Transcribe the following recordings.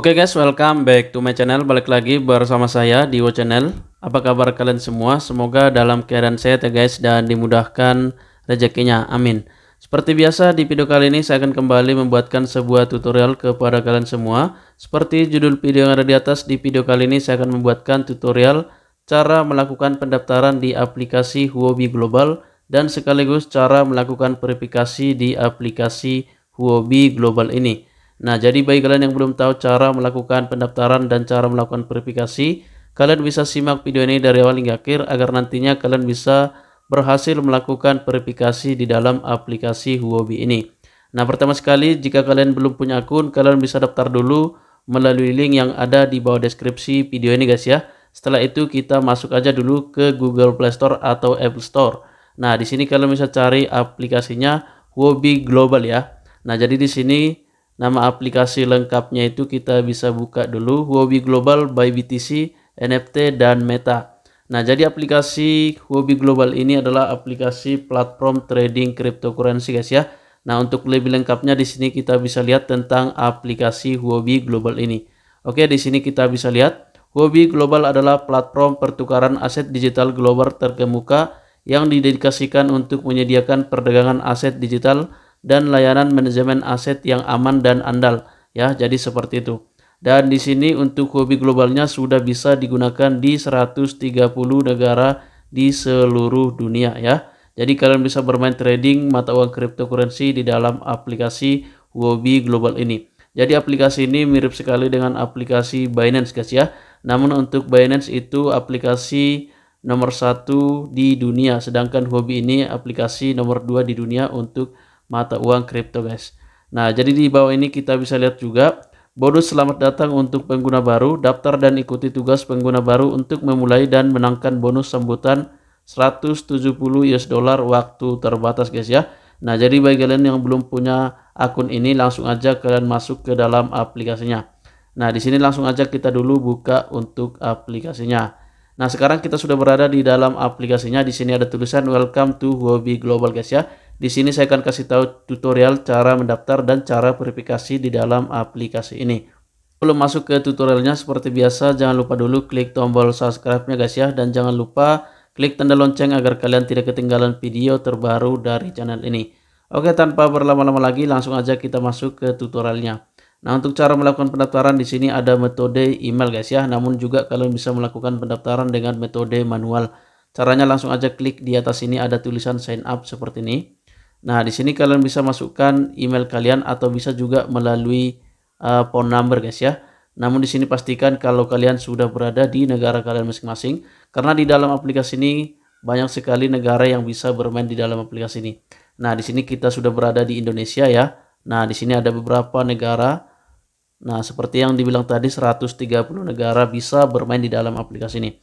Oke okay guys, welcome back to my channel. Balik lagi bersama saya Diwo Channel. Apa kabar kalian semua? Semoga dalam keadaan sehat ya guys dan dimudahkan rezekinya. Amin. Seperti biasa di video kali ini saya akan kembali membuatkan sebuah tutorial kepada kalian semua. Seperti judul video yang ada di atas, di video kali ini saya akan membuatkan tutorial cara melakukan pendaftaran di aplikasi Huobi Global dan sekaligus cara melakukan verifikasi di aplikasi Huobi Global ini. Nah, jadi bagi kalian yang belum tahu cara melakukan pendaftaran dan cara melakukan verifikasi, kalian bisa simak video ini dari awal hingga akhir agar nantinya kalian bisa berhasil melakukan verifikasi di dalam aplikasi Huobi ini. Nah, pertama sekali jika kalian belum punya akun, kalian bisa daftar dulu melalui link yang ada di bawah deskripsi video ini guys ya. Setelah itu kita masuk aja dulu ke Google Play Store atau Apple Store. Nah, di sini kalian bisa cari aplikasinya Huobi Global ya. Nah, jadi di sini Nama aplikasi lengkapnya itu kita bisa buka dulu Huobi Global by BTC, NFT dan Meta. Nah, jadi aplikasi Huobi Global ini adalah aplikasi platform trading cryptocurrency guys ya. Nah, untuk lebih lengkapnya di sini kita bisa lihat tentang aplikasi Huobi Global ini. Oke, di sini kita bisa lihat Huobi Global adalah platform pertukaran aset digital global terkemuka yang didedikasikan untuk menyediakan perdagangan aset digital dan layanan manajemen aset yang aman dan andal ya jadi seperti itu dan di sini untuk hobi globalnya sudah bisa digunakan di 130 negara di seluruh dunia ya jadi kalian bisa bermain trading mata uang cryptocurrency di dalam aplikasi Hobi Global ini jadi aplikasi ini mirip sekali dengan aplikasi Binance guys ya namun untuk Binance itu aplikasi nomor satu di dunia sedangkan Hobi ini aplikasi nomor dua di dunia untuk mata uang kripto guys. Nah, jadi di bawah ini kita bisa lihat juga bonus selamat datang untuk pengguna baru, daftar dan ikuti tugas pengguna baru untuk memulai dan menangkan bonus sambutan 170 US dollar waktu terbatas guys ya. Nah, jadi bagi kalian yang belum punya akun ini langsung aja kalian masuk ke dalam aplikasinya. Nah, di sini langsung aja kita dulu buka untuk aplikasinya. Nah, sekarang kita sudah berada di dalam aplikasinya. Di sini ada tulisan Welcome to Huobi Global guys ya. Di sini saya akan kasih tahu tutorial cara mendaftar dan cara verifikasi di dalam aplikasi ini. Sebelum masuk ke tutorialnya seperti biasa jangan lupa dulu klik tombol subscribe-nya guys ya dan jangan lupa klik tanda lonceng agar kalian tidak ketinggalan video terbaru dari channel ini. Oke tanpa berlama-lama lagi langsung aja kita masuk ke tutorialnya. Nah untuk cara melakukan pendaftaran di sini ada metode email guys ya namun juga kalian bisa melakukan pendaftaran dengan metode manual. Caranya langsung aja klik di atas ini ada tulisan sign up seperti ini. Nah, di sini kalian bisa masukkan email kalian atau bisa juga melalui uh, phone number guys ya. Namun di sini pastikan kalau kalian sudah berada di negara kalian masing-masing karena di dalam aplikasi ini banyak sekali negara yang bisa bermain di dalam aplikasi ini. Nah, di sini kita sudah berada di Indonesia ya. Nah, di sini ada beberapa negara. Nah, seperti yang dibilang tadi 130 negara bisa bermain di dalam aplikasi ini.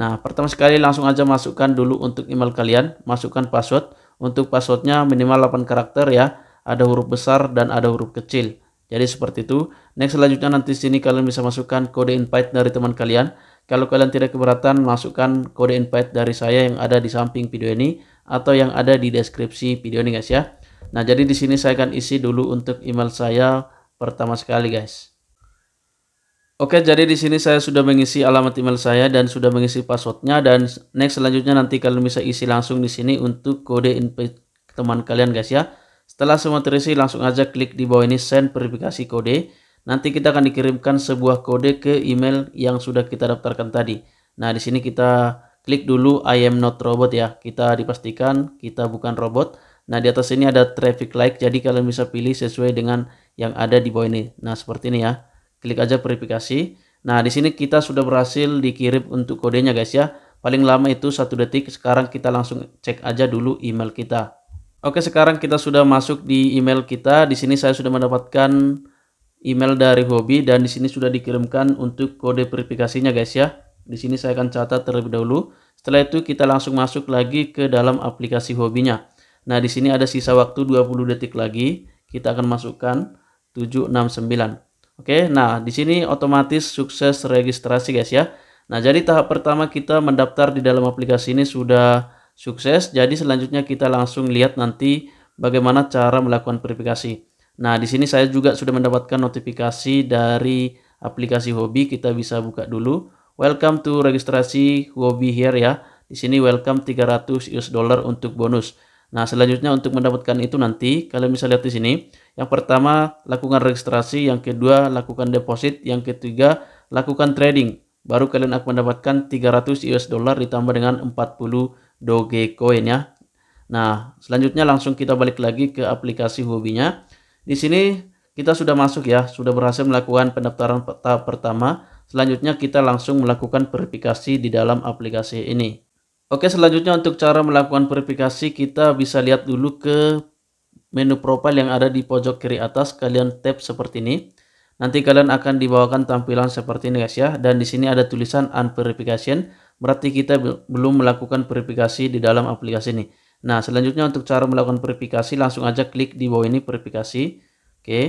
Nah, pertama sekali langsung aja masukkan dulu untuk email kalian, masukkan password untuk passwordnya minimal 8 karakter ya. Ada huruf besar dan ada huruf kecil. Jadi seperti itu. Next selanjutnya nanti sini kalian bisa masukkan kode invite dari teman kalian. Kalau kalian tidak keberatan, masukkan kode invite dari saya yang ada di samping video ini atau yang ada di deskripsi video ini guys ya. Nah, jadi di sini saya akan isi dulu untuk email saya pertama sekali guys. Oke, jadi di sini saya sudah mengisi alamat email saya dan sudah mengisi passwordnya dan next selanjutnya nanti kalian bisa isi langsung di sini untuk kode input teman kalian guys ya. Setelah semua terisi langsung aja klik di bawah ini send verifikasi kode. Nanti kita akan dikirimkan sebuah kode ke email yang sudah kita daftarkan tadi. Nah, di sini kita klik dulu I am not robot ya. Kita dipastikan kita bukan robot. Nah, di atas ini ada traffic light jadi kalian bisa pilih sesuai dengan yang ada di bawah ini. Nah, seperti ini ya. Klik aja verifikasi. Nah, di sini kita sudah berhasil dikirim untuk kodenya guys ya. Paling lama itu satu detik. Sekarang kita langsung cek aja dulu email kita. Oke, sekarang kita sudah masuk di email kita. Di sini saya sudah mendapatkan email dari hobi dan di sini sudah dikirimkan untuk kode verifikasinya guys ya. Di sini saya akan catat terlebih dahulu. Setelah itu kita langsung masuk lagi ke dalam aplikasi hobinya. Nah, di sini ada sisa waktu 20 detik lagi. Kita akan masukkan 769. Oke, nah di sini otomatis sukses registrasi guys ya. Nah, jadi tahap pertama kita mendaftar di dalam aplikasi ini sudah sukses. Jadi selanjutnya kita langsung lihat nanti bagaimana cara melakukan verifikasi. Nah, di sini saya juga sudah mendapatkan notifikasi dari aplikasi hobi. Kita bisa buka dulu. Welcome to registrasi hobi here ya. Di sini welcome 300 US dollar untuk bonus. Nah, selanjutnya untuk mendapatkan itu nanti kalian bisa lihat di sini. Yang pertama, lakukan registrasi, yang kedua lakukan deposit, yang ketiga lakukan trading. Baru kalian akan mendapatkan 300 US dollar ditambah dengan 40 Dogecoin ya. Nah, selanjutnya langsung kita balik lagi ke aplikasi hobinya. Di sini kita sudah masuk ya, sudah berhasil melakukan pendaftaran tahap pertama. Selanjutnya kita langsung melakukan verifikasi di dalam aplikasi ini. Oke, selanjutnya untuk cara melakukan verifikasi, kita bisa lihat dulu ke menu profile yang ada di pojok kiri atas. Kalian tap seperti ini. Nanti kalian akan dibawakan tampilan seperti ini guys ya. Dan di sini ada tulisan unverification. Berarti kita belum melakukan verifikasi di dalam aplikasi ini. Nah, selanjutnya untuk cara melakukan verifikasi, langsung aja klik di bawah ini verifikasi. Oke.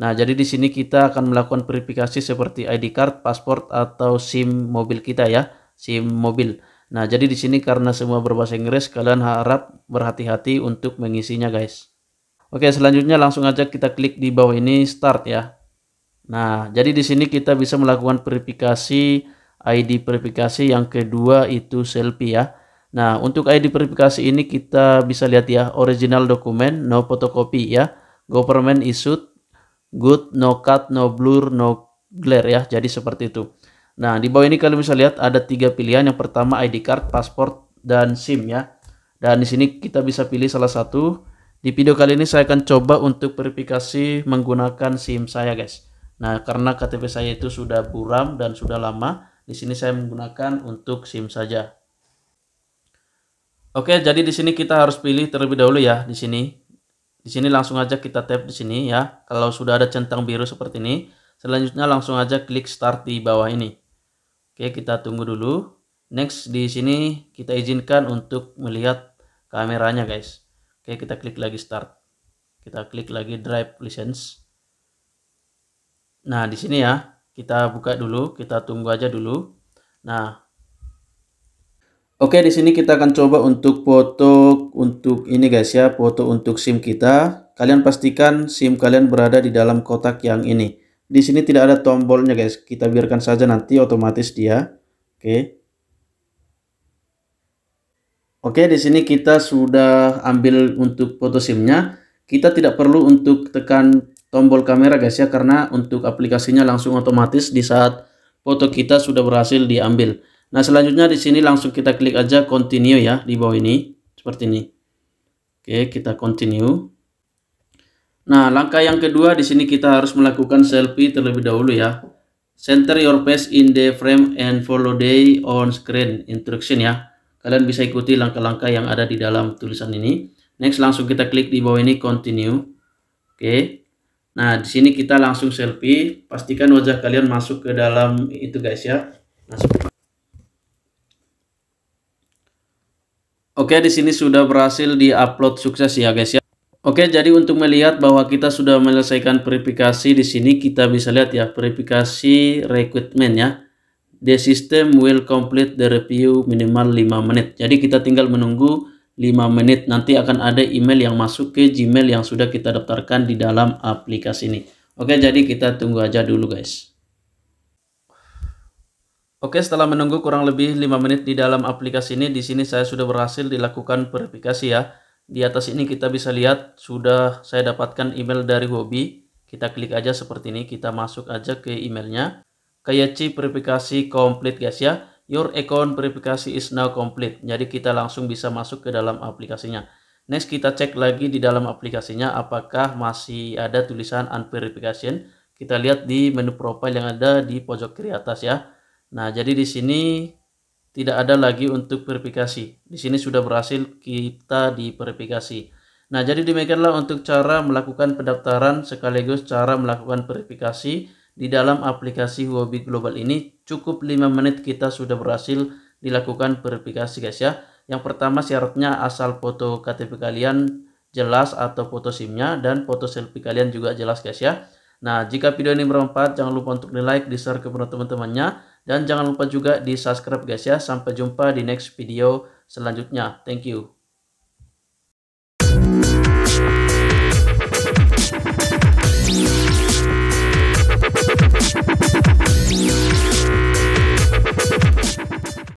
Nah, jadi di sini kita akan melakukan verifikasi seperti ID card, pasport, atau SIM mobil kita ya. SIM mobil. Nah, jadi di sini karena semua berbahasa Inggris, kalian harap berhati-hati untuk mengisinya, guys. Oke, selanjutnya langsung aja kita klik di bawah ini start ya. Nah, jadi di sini kita bisa melakukan verifikasi ID verifikasi yang kedua itu selfie ya. Nah, untuk ID verifikasi ini kita bisa lihat ya, original dokumen, no photocopy ya. Government issued, good, no cut, no blur, no glare ya. Jadi seperti itu. Nah, di bawah ini kalian bisa lihat ada tiga pilihan. Yang pertama ID card, pasport, dan SIM ya. Dan di sini kita bisa pilih salah satu. Di video kali ini saya akan coba untuk verifikasi menggunakan SIM saya guys. Nah, karena KTP saya itu sudah buram dan sudah lama, di sini saya menggunakan untuk SIM saja. Oke, jadi di sini kita harus pilih terlebih dahulu ya di sini. Di sini langsung aja kita tap di sini ya. Kalau sudah ada centang biru seperti ini, selanjutnya langsung aja klik start di bawah ini. Oke, kita tunggu dulu. Next di sini kita izinkan untuk melihat kameranya, guys. Oke, kita klik lagi start. Kita klik lagi drive license. Nah, di sini ya, kita buka dulu, kita tunggu aja dulu. Nah, Oke, di sini kita akan coba untuk foto untuk ini guys ya, foto untuk SIM kita. Kalian pastikan SIM kalian berada di dalam kotak yang ini. Di sini tidak ada tombolnya guys. Kita biarkan saja nanti otomatis dia. Oke. Okay. Oke, okay, di sini kita sudah ambil untuk foto sim Kita tidak perlu untuk tekan tombol kamera guys ya karena untuk aplikasinya langsung otomatis di saat foto kita sudah berhasil diambil. Nah, selanjutnya di sini langsung kita klik aja continue ya di bawah ini seperti ini. Oke, okay, kita continue. Nah, langkah yang kedua di sini kita harus melakukan selfie terlebih dahulu ya. Center your face in the frame and follow the on screen instruction ya. Kalian bisa ikuti langkah-langkah yang ada di dalam tulisan ini. Next langsung kita klik di bawah ini continue. Oke. Okay. Nah, di sini kita langsung selfie. Pastikan wajah kalian masuk ke dalam itu guys ya. Masuk. Oke, di sini sudah berhasil di upload sukses ya guys ya. Oke, jadi untuk melihat bahwa kita sudah menyelesaikan verifikasi di sini kita bisa lihat ya verifikasi recruitment ya. The system will complete the review minimal 5 menit. Jadi kita tinggal menunggu 5 menit nanti akan ada email yang masuk ke Gmail yang sudah kita daftarkan di dalam aplikasi ini. Oke, jadi kita tunggu aja dulu guys. Oke, setelah menunggu kurang lebih 5 menit di dalam aplikasi ini, di sini saya sudah berhasil dilakukan verifikasi ya. Di atas ini kita bisa lihat sudah saya dapatkan email dari hobi. Kita klik aja seperti ini, kita masuk aja ke emailnya. Kayak C verifikasi complete guys ya. Your account verifikasi is now complete. Jadi kita langsung bisa masuk ke dalam aplikasinya. Next kita cek lagi di dalam aplikasinya apakah masih ada tulisan unverification. Kita lihat di menu profile yang ada di pojok kiri atas ya. Nah, jadi di sini tidak ada lagi untuk verifikasi. Di sini sudah berhasil kita diverifikasi. Nah, jadi demikianlah untuk cara melakukan pendaftaran sekaligus cara melakukan verifikasi di dalam aplikasi Huobi Global ini. Cukup 5 menit kita sudah berhasil dilakukan verifikasi guys ya. Yang pertama syaratnya asal foto KTP kalian jelas atau foto SIM-nya dan foto selfie kalian juga jelas guys ya. Nah, jika video ini bermanfaat jangan lupa untuk di-like, di-share ke teman-temannya. Dan jangan lupa juga di subscribe guys ya. Sampai jumpa di next video selanjutnya. Thank you.